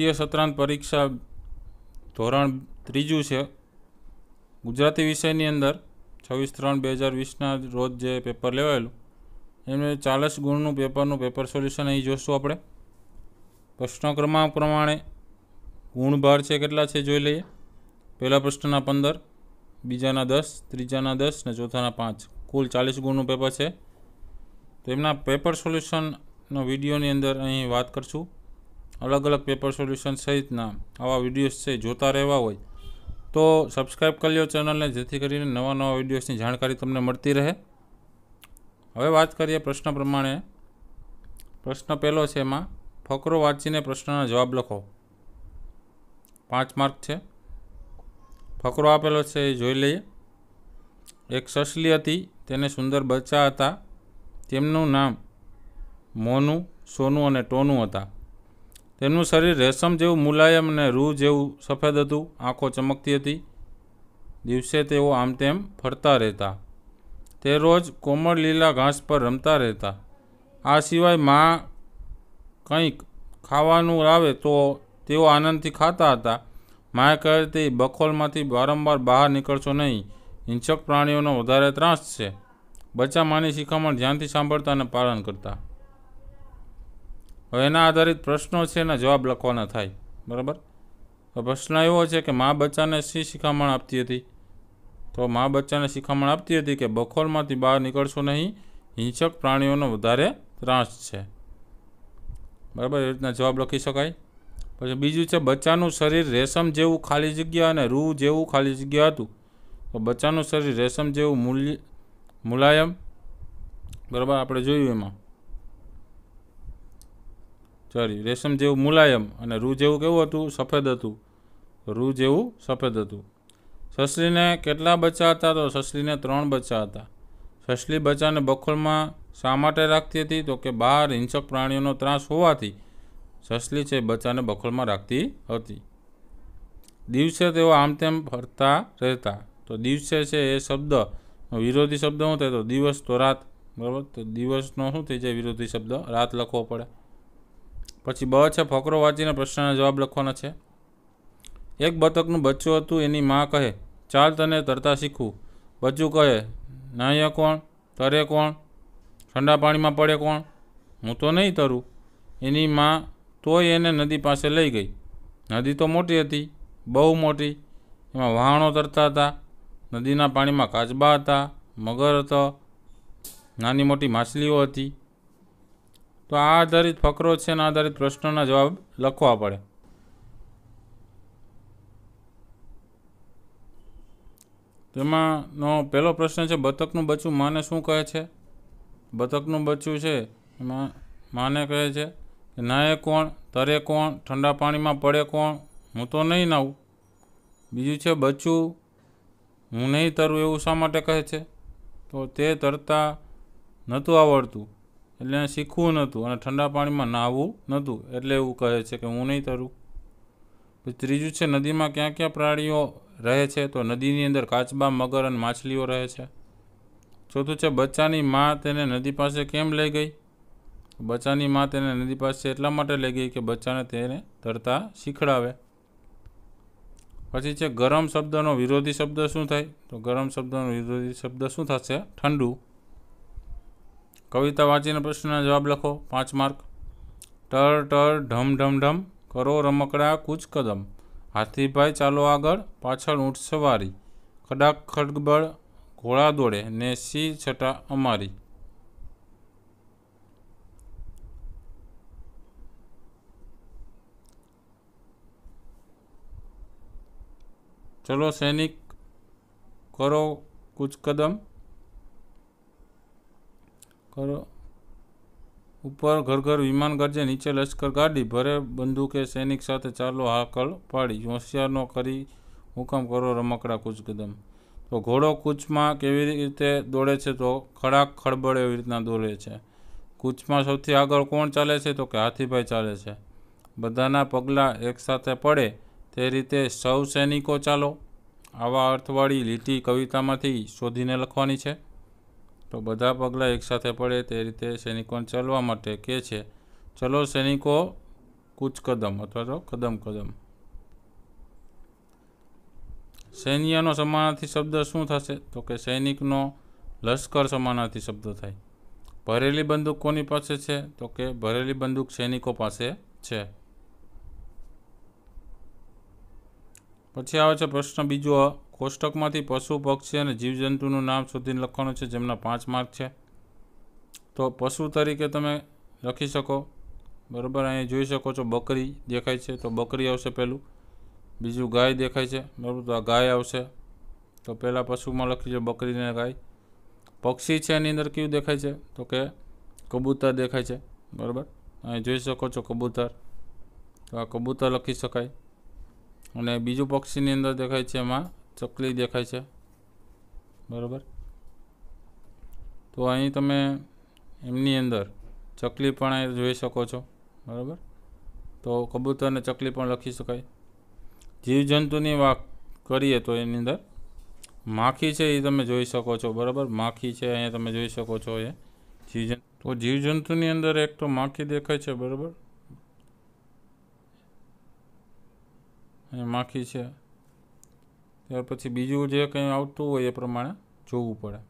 દ્વિતીય સત્રાંત પરીક્ષા ધોરણ ત્રીજું છે ગુજરાતી વિષયની અંદર છવ્વીસ ત્રણ બે હજાર વીસના રોજ જે પેપર લેવાયેલું એમને ચાલીસ ગુણનું પેપરનું પેપર સોલ્યુશન અહીં જોશું આપણે પ્રશ્ન ક્રમાંક પ્રમાણે ગુણભાર છે કેટલા છે જોઈ લઈએ પહેલા પ્રશ્નના પંદર બીજાના દસ ત્રીજાના દસ ને ચોથાના પાંચ કુલ ચાલીસ ગુણનું પેપર છે તો એમના પેપર સોલ્યુશનનો વિડીયોની અંદર અહીં વાત કરશું અલગ અલગ પેપર સોલ્યુશન સહિતના આવા વિડીયોઝ છે જોતા રહેવા હોય તો સબસ્ક્રાઈબ કરી લો ચેનલને જેથી કરીને નવા નવા વિડીયોઝની જાણકારી તમને મળતી રહે હવે વાત કરીએ પ્રશ્ન પ્રમાણે પ્રશ્ન પહેલો છે એમાં ફકરો વાંચીને પ્રશ્નના જવાબ લખો પાંચ માર્ક છે ફકરો આપેલો છે એ જોઈ લઈએ એક સસલી હતી તેને સુંદર બચ્ચા હતા તેમનું નામ મોનું સોનું અને ટોનું હતા તેમનું શરીર રેશમ જેવું મુલાયમ અને રૂ જેવું સફેદ હતું આંખો ચમકતી હતી દિવસે તેઓ આમ તેમ ફરતા રહેતા તે રોજ કોમળ લીલા ઘાસ પર રમતા રહેતા આ સિવાય મા કંઈક ખાવાનું આવે તો તેઓ આનંદથી ખાતા હતા માએ કહેતી બખોલમાંથી વારંવાર બહાર નીકળશો નહીં હિંસક પ્રાણીઓનો વધારે ત્રાસ છે બચ્ચા માની શિખામણ ધ્યાનથી સાંભળતા અને પાલન કરતા હવે એના આધારિત પ્રશ્નો છે એના જવાબ લખવાના થાય બરાબર તો પ્રશ્ન એવો છે કે મા બચ્ચાને શી શિખામણ આપતી હતી તો મા બચ્ચાને શિખામણ આપતી હતી કે બખોલમાંથી બહાર નીકળશો નહીં હિંસક પ્રાણીઓનો વધારે ત્રાસ છે બરાબર એ રીતના જવાબ લખી શકાય પછી બીજું છે બચ્ચાનું શરીર રેશમ જેવું ખાલી જગ્યા અને રૂ જેવું ખાલી જગ્યા હતું તો બચ્ચાનું શરીર રેશમ જેવું મૂલ્ય મુલાયમ બરાબર આપણે જોયું એમાં ચર્યું રેશમ જેવું મુલાયમ અને રૂ જેવું કેવું હતું સફેદ હતું રૂ જેવું સફેદ હતું સસલીને કેટલા બચ્ચા હતા તો સસલીને ત્રણ બચ્ચા હતા સસલી બચ્ચાને બખોલમાં શા માટે રાખતી હતી તો કે બહાર હિંસક પ્રાણીઓનો ત્રાસ હોવાથી સસલી છે બચ્ચાને બખોલમાં રાખતી હતી દિવસે તેઓ આમ તેમ ફરતા રહેતા તો દિવસે છે એ શબ્દ વિરોધી શબ્દ શું થાય તો દિવસ તો રાત બરાબર તો દિવસનો શું થઈ જાય વિરોધી શબ્દ રાત લખવો પડે પછી બ છે ફકરો વાંચીને પ્રશ્નના જવાબ લખવાના છે એક બતકનું બચ્ચું હતું એની મા કહે ચાલ તને તરતા શીખવું બચ્ચું કહે નાહ્ય કોણ તરે કોણ ઠંડા પાણીમાં પડે કોણ હું તો નહીં તરું એની મા તોય એને નદી પાસે લઈ ગઈ નદી તો મોટી હતી બહુ મોટી એમાં વહાણો તરતા હતા નદીના પાણીમાં કાચબા હતા મગર હતો નાની મોટી માછલીઓ હતી તો આ આધારિત ફકરો છે એના આધારિત પ્રશ્નોના જવાબ લખવા પડે તેમાંનો પહેલો પ્રશ્ન છે બતકનું બચ્ચું માને શું કહે છે બતકનું બચ્ચું છે એમાં માને કહે છે કે નાહે કોણ તરે કોણ ઠંડા પાણીમાં પડે કોણ હું તો નહીં નાવું બીજું છે બચ્ચું હું નહીં તરું એવું શા માટે કહે છે તો તે તરતા નહોતું આવડતું એટલે એને શીખવું નહોતું અને ઠંડા પાણીમાં નાહવું નહોતું એટલે એવું કહે છે કે હું નહીં તરું પછી ત્રીજું છે નદીમાં ક્યાં ક્યાં પ્રાણીઓ રહે છે તો નદીની અંદર કાચબા મગર અને માછલીઓ રહે છે ચોથું છે બચ્ચાની મા તેને નદી પાસે કેમ લઈ ગઈ બચ્ચાની મા તેને નદી પાસે એટલા માટે લઈ ગઈ કે બચ્ચાને તેને તરતા શીખડાવે પછી છે ગરમ શબ્દનો વિરોધી શબ્દ શું થાય તો ગરમ શબ્દનો વિરોધી શબ્દ શું થશે ઠંડુ કવિતા વાંચીને પ્રશ્નના જવાબ લખો પાંચ માર્ક ટર ટર ઢમ ઢમ ઢમ કરો રમકડા કૂચ કદમ હાથીભાઈ ચાલો આગળ પાછળ ઊંટ સવારી ખડાક ખડબડ ઘોડા દોડે ને સી છટા અમારી ચલો સૈનિક કરો કૂચ કદમ કરો ઉપર ઘર ઘર વિમાન ગરજે નીચે લશ્કર ગાડી ભરે બંદૂકે સૈનિક સાથે ચાલો હાકલ પાડી હોશિયારનો કરી હુકમ કરો રમકડા કૂચકદમ તો ઘોડો કૂચમાં કેવી રીતે દોડે છે તો ખડાક ખડબડ એવી રીતના દોડે છે કૂચમાં સૌથી આગળ કોણ ચાલે છે તો કે હાથીભાઈ ચાલે છે બધાના પગલાં એકસાથે પડે તે રીતે સૌ સૈનિકો ચાલો આવા અર્થવાળી લીટી કવિતામાંથી શોધીને લખવાની છે તો બધા પગલાં એકસાથે પડે તે રીતે સૈનિકોને ચાલવા માટે કહે છે ચલો સૈનિકો કૂચ કદમ અથવા તો કદમ કદમ સૈન્યનો સમાનાર્થી શબ્દ શું થશે તો કે સૈનિકનો લશ્કર સમાનાર્થી શબ્દ થાય ભરેલી બંદૂક કોની પાસે છે તો કે ભરેલી બંદૂક સૈનિકો પાસે છે પછી આવે છે પ્રશ્ન બીજો કોષ્ટકમાંથી પશુ પક્ષી અને જીવજંતુનું નામ સુધી લખવાનું છે જેમના પાંચ માર્ક છે તો પશુ તરીકે તમે લખી શકો બરાબર અહીં જોઈ શકો છો બકરી દેખાય છે તો બકરી આવશે પહેલું બીજું ગાય દેખાય છે બરાબર તો આ ગાય આવશે તો પહેલાં પશુમાં લખી છે બકરીને ગાય પક્ષી છે એની અંદર કયું દેખાય છે તો કે કબૂતર દેખાય છે બરાબર અહીં જોઈ શકો છો કબૂતર તો આ કબૂતર લખી શકાય અને બીજું પક્ષીની અંદર દેખાય છે એમાં ચકલી દેખાય છે બરાબર તો અહીં તમે એમની અંદર ચકલી પણ જોઈ શકો છો બરાબર તો કબૂતરને ચકલી પણ લખી શકાય જીવજંતુની વાત કરીએ તો એની અંદર માખી છે એ તમે જોઈ શકો છો બરાબર માખી છે અહીંયા તમે જોઈ શકો છો એ જીવજંતુ તો જીવજંતુની અંદર એક તો માખી દેખાય છે બરાબર માખી છે ત્યાર પછી બીજું જે કંઈ આવતું હોય એ પ્રમાણે જોવું પડે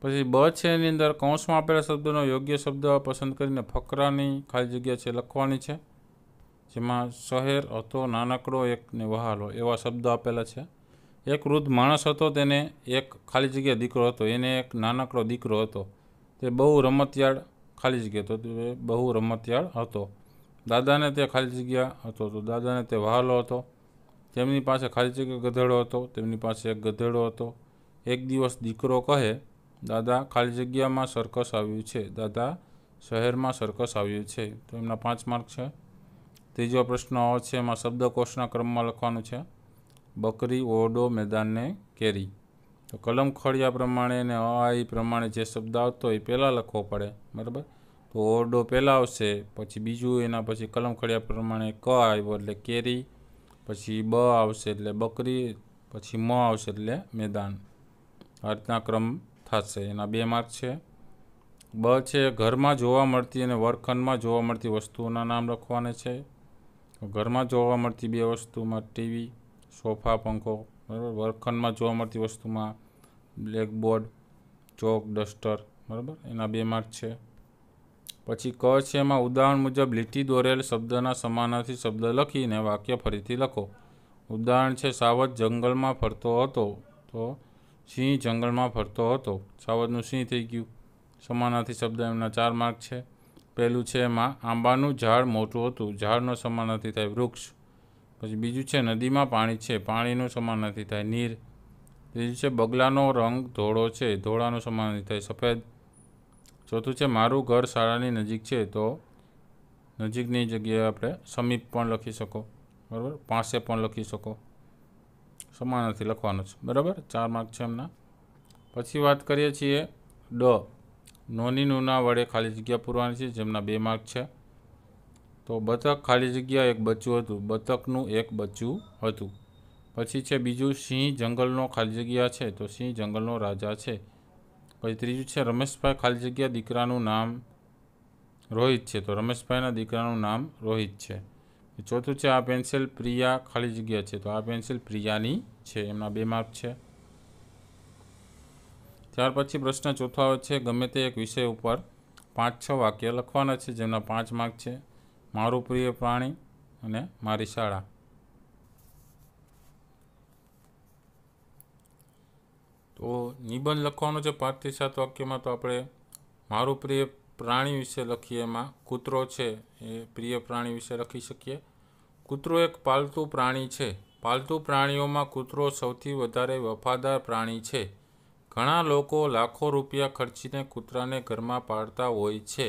પછી બ છે એની અંદર કૌંસમાં આપેલા શબ્દનો યોગ્ય શબ્દ પસંદ કરીને ફકરાની ખાલી જગ્યા છે લખવાની છે જેમાં શહેર હતો નાનકડો એકને ને વહાલો એવા શબ્દો આપેલા છે એક વૃદ્ધ માણસ હતો તેને એક ખાલી જગ્યા દીકરો હતો એને એક નાનકડો દીકરો હતો તે બહુ રમતિયાળ ખાલી જગ્યા હતો તે બહુ રમતિયાળ હતો દાદાને તે ખાલી જગ્યા હતો તો દાદાને તે વહાલો હતો જેમની પાસે ખાલી જગ્યા ગધેડો હતો તેમની પાસે એક ગધેડો હતો એક દિવસ દીકરો કહે દાદા ખાલી જગ્યામાં સર્કસ આવ્યું છે દાદા શહેરમાં સરકસ આવ્યું છે તો એમના પાંચ માર્ક છે ત્રીજો પ્રશ્ન છે એમાં શબ્દકોશના ક્રમમાં લખવાનું છે બકરી ઓરડો મેદાનને કેરી તો કલમ ખડિયા પ્રમાણે અને અ એ પ્રમાણે જે શબ્દ આવતો એ પહેલાં લખવો પડે બરાબર તો ઓરડો પહેલાં આવશે પછી બીજું એના પછી કલમ ખડિયા પ્રમાણે ક આવ્યો એટલે કેરી પછી બ આવશે એટલે બકરી પછી મ આવશે એટલે મેદાન આ રીતના ક્રમ થશે એના બે માર્ક છે બ છે ઘરમાં જોવા મળતી અને વર્ગખંડમાં જોવા મળતી વસ્તુઓના નામ લખવાના છે ઘરમાં જોવા મળતી બે વસ્તુમાં ટીવી સોફા પંખો બરાબર વર્ગખંડમાં જોવા મળતી વસ્તુમાં બ્લેકબોર્ડ ચોક ડસ્ટર બરાબર એના બે માર્ક છે પછી ક છે એમાં ઉદાહરણ મુજબ લીટી દોરેલ શબ્દના સમાનાથી શબ્દ લખીને વાક્ય ફરીથી લખો ઉદાહરણ છે સાવજ જંગલમાં ફરતો હતો તો સિંહ જંગલમાં ફરતો હતો સાવજનું સિંહ થઈ ગયું સમાનાથી શબ્દ એમના ચાર માર્ક છે પહેલું છે એમાં આંબાનું ઝાડ મોટું હતું ઝાડનો સમાનાર્થી થાય વૃક્ષ પછી બીજું છે નદીમાં પાણી છે પાણીનું સમાનાર્થી થાય નીર ત્રીજું છે બગલાનો રંગ ધોળો છે ધોળાનો સમાનાર્થી થાય સફેદ ચોથું છે મારું ઘર શાળાની નજીક છે તો નજીકની જગ્યાએ આપણે સમીપ પણ લખી શકો બરાબર પાસે પણ લખી શકો સમાન નથી લખવાનું છે બરાબર ચાર માર્ક છે એમના પછી વાત કરીએ છીએ ડ નોની નૂના વડે ખાલી જગ્યા પૂરવાની છે જેમના બે માર્ક છે તો બતક ખાલી જગ્યા એક બચ્ચું હતું બતકનું એક બચ્ચું હતું પછી છે બીજું સિંહ જંગલનો ખાલી જગ્યા છે તો સિંહ જંગલનો રાજા છે પછી ત્રીજું છે રમેશભાઈ ખાલી જગ્યા દીકરાનું નામ રોહિત છે તો રમેશભાઈના દીકરાનું નામ રોહિત છે ચોથું છે આ પેન્સિલ પ્રિયા ખાલી જગ્યા છે તો આ પેન્સિલ પ્રિયાની છે એમના બે માર્ક છે ત્યાર પછી પ્રશ્ન ચોથો આવે છે ગમે તે એક વિષય ઉપર પાંચ છ વાક્ય લખવાના છે જેમના પાંચ માર્ક છે મારું પ્રિય પ્રાણી અને મારી શાળા તો નિબંધ લખવાનો છે પાંચથી સાત વાક્યમાં તો આપણે મારું પ્રિય પ્રાણી વિશે લખીએ એમાં કૂતરો છે એ પ્રિય પ્રાણી વિશે લખી શકીએ કૂતરો એક પાલતુ પ્રાણી છે પાલતુ પ્રાણીઓમાં કૂતરો સૌથી વધારે વફાદાર પ્રાણી છે ઘણા લોકો લાખો રૂપિયા ખર્ચીને કૂતરાને ઘરમાં પાળતા હોય છે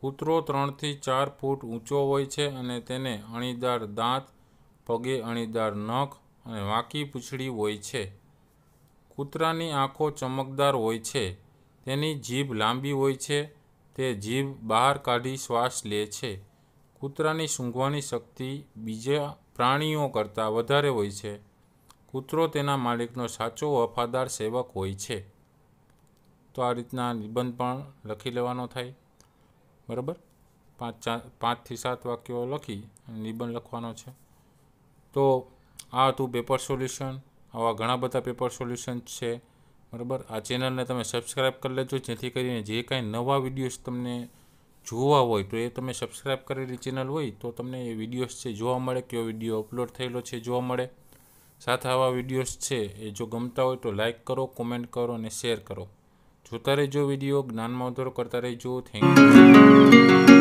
કૂતરો ત્રણથી ચાર ફૂટ ઊંચો હોય છે અને તેને અણીદાર દાંત પગે અણીદાર નખ અને વાંકી પૂંછડી હોય છે કૂતરાની આંખો ચમકદાર હોય છે તેની જીભ લાંબી હોય છે તે જીભ બહાર કાઢી શ્વાસ લે છે કૂતરાની સૂંઘવાની શક્તિ બીજા પ્રાણીઓ કરતાં વધારે હોય છે કૂતરો તેના માલિકનો સાચો વફાદાર સેવક હોય છે તો આ રીતના નિબંધ પણ લખી લેવાનો થાય બરાબર પાંચ ચાર પાંચથી સાત વાક્યો લખી નિબંધ લખવાનો છે તો આ હતું પેપર સોલ્યુશન આવા ઘણા બધા પેપર સોલ્યુશન્સ છે બરાબર આ ચેનલને તમે સબસ્ક્રાઈબ કરી લેજો જેથી કરીને જે કાંઈ નવા વિડીયોઝ તમને જોવા હોય તો એ તમે સબસ્ક્રાઈબ કરેલી ચેનલ હોય તો તમને એ વિડીયોઝ છે જોવા મળે કયો વિડીયો અપલોડ થયેલો છે જોવા મળે સાથે આવા વિડીયોઝ છે એ જો ગમતા હોય તો લાઇક કરો કોમેન્ટ કરો અને શેર કરો જોતા રહેજો વિડીયો જ્ઞાનમાં વધારો કરતા રહેજો થેન્ક યુ